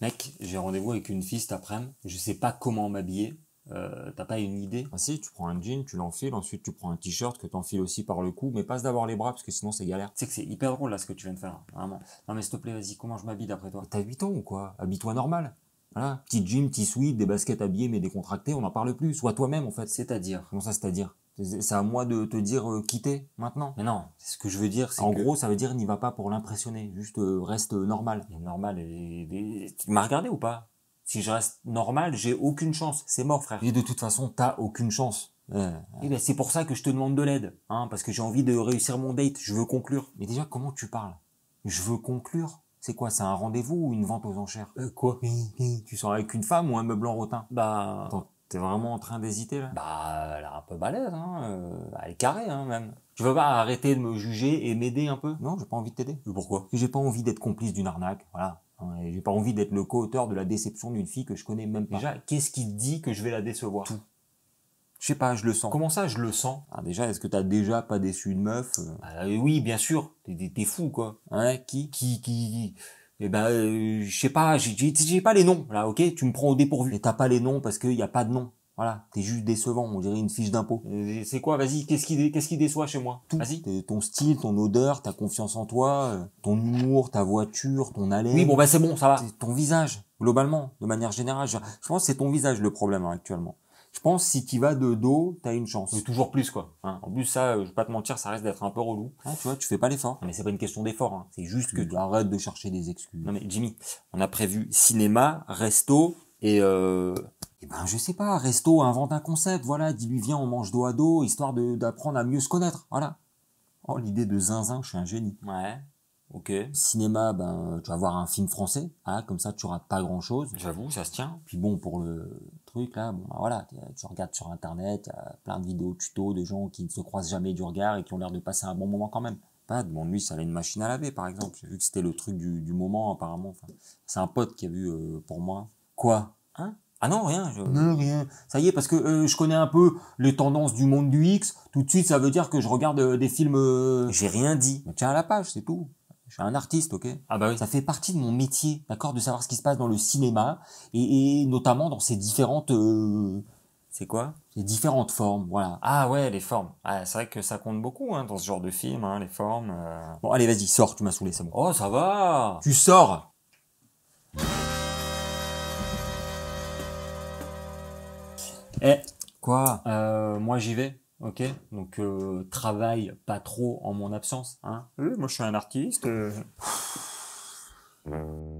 Mec, j'ai rendez-vous avec une fille cet après-midi, je sais pas comment m'habiller. Euh, t'as pas une idée Ah si, tu prends un jean, tu l'enfiles, ensuite tu prends un t-shirt que t'enfiles aussi par le cou, mais passe d'avoir les bras parce que sinon c'est galère. Tu sais que c'est hyper drôle là ce que tu viens de faire, hein, Non mais s'il te plaît, vas-y, comment je m'habille d'après toi T'as 8 ans ou quoi Habille-toi normal. Voilà, petit jean, petit sweat, des baskets habillées mais décontractées, on n'en parle plus. Sois toi-même en fait. C'est-à-dire Comment ça, c'est-à-dire c'est à moi de te dire euh, quitter maintenant. Mais non, ce que je veux dire, c'est en gros, ça veut dire n'y va pas pour l'impressionner, juste euh, reste euh, normal. normal, et, tu m'as regardé ou pas Si je reste normal, j'ai aucune chance. C'est mort, frère. Et de toute façon, t'as aucune chance. Eh ben, c'est pour ça que je te demande de l'aide, hein, parce que j'ai envie de réussir mon date. Je veux conclure. Mais déjà, comment tu parles Je veux conclure. C'est quoi C'est un rendez-vous ou une vente aux enchères euh, Quoi hum, hum, Tu sors avec une femme ou un meuble en rotin Bah... t'es vraiment en train d'hésiter là Bah, elle a un peu balèze, hein. Euh, elle est carrée, hein, même. Tu veux pas arrêter de me juger et m'aider un peu Non, j'ai pas envie de t'aider. Pourquoi j'ai pas envie d'être complice d'une arnaque, voilà. Hein, j'ai pas envie d'être le co-auteur de la déception d'une fille que je connais même pas. Déjà, qu'est-ce qui te dit que je vais la décevoir Tout. Je sais pas, je le sens. Comment ça, je le sens ah, Déjà, est-ce que t'as déjà pas déçu une meuf euh bah, Oui, bien sûr. T'es fou, quoi. Hein Qui Qui Qui eh ben, euh, je sais pas, j'ai pas les noms, là, ok Tu me prends au dépourvu. Et t'as pas les noms parce qu'il y a pas de noms. Voilà, t'es juste décevant, on dirait une fiche d'impôt. Euh, c'est quoi, vas-y, qu'est-ce qui, qu'est-ce qui déçoit chez moi Tout. Vas-y. Ton style, ton odeur, ta confiance en toi, ton humour, ta voiture, ton allée. Oui, bon, ben c'est bon, ça va. Ton visage, globalement, de manière générale. Je pense que c'est ton visage le problème hein, actuellement je pense si tu vas de dos, t'as une chance. Mais toujours plus quoi. Hein, en plus ça, euh, je vais pas te mentir, ça reste d'être un peu relou. Ah, tu vois, tu fais pas l'effort. Mais c'est pas une question d'effort, hein. c'est juste que mm. tu arrêtes de chercher des excuses. Non mais Jimmy, on a prévu cinéma, resto et euh... Eh ben je sais pas, resto, invente un concept, voilà, dis-lui viens, on mange dos à dos, histoire d'apprendre à mieux se connaître, voilà. Oh l'idée de zinzin, je suis un génie. Ouais. Ok. Cinéma, ben, tu vas voir un film français. Ah, comme ça, tu auras pas grand chose. J'avoue, ça se tient. Puis bon, pour le truc, là, bon, ben, voilà, tu regardes sur Internet, plein de vidéos, tutos de gens qui ne se croisent jamais du regard et qui ont l'air de passer un bon moment quand même. Pas de bon, lui, ça allait une machine à laver, par exemple. J'ai vu que c'était le truc du, du moment, apparemment. c'est un pote qui a vu euh, pour moi. Quoi? Hein? Ah non, rien. rien. Ça y est, parce que euh, je connais un peu les tendances du monde du X. Tout de suite, ça veut dire que je regarde euh, des films. J'ai rien dit. tiens à la page, c'est tout je suis un artiste, ok Ah bah oui. Ça fait partie de mon métier, d'accord, de savoir ce qui se passe dans le cinéma et, notamment dans ces différentes. Euh, c'est quoi Les différentes formes, voilà. Ah ouais, les formes. Ah, c'est vrai que ça compte beaucoup hein, dans ce genre de film, hein, les formes. Euh. Bon, allez, vas-y, sors, tu m'as saoulé, c'est bon. Oh, ça va Tu sors Eh Quoi euh, Moi, j'y vais. Ok, donc euh, travaille pas trop en mon absence. Hein. moi, je suis un artiste. Euh, mmh.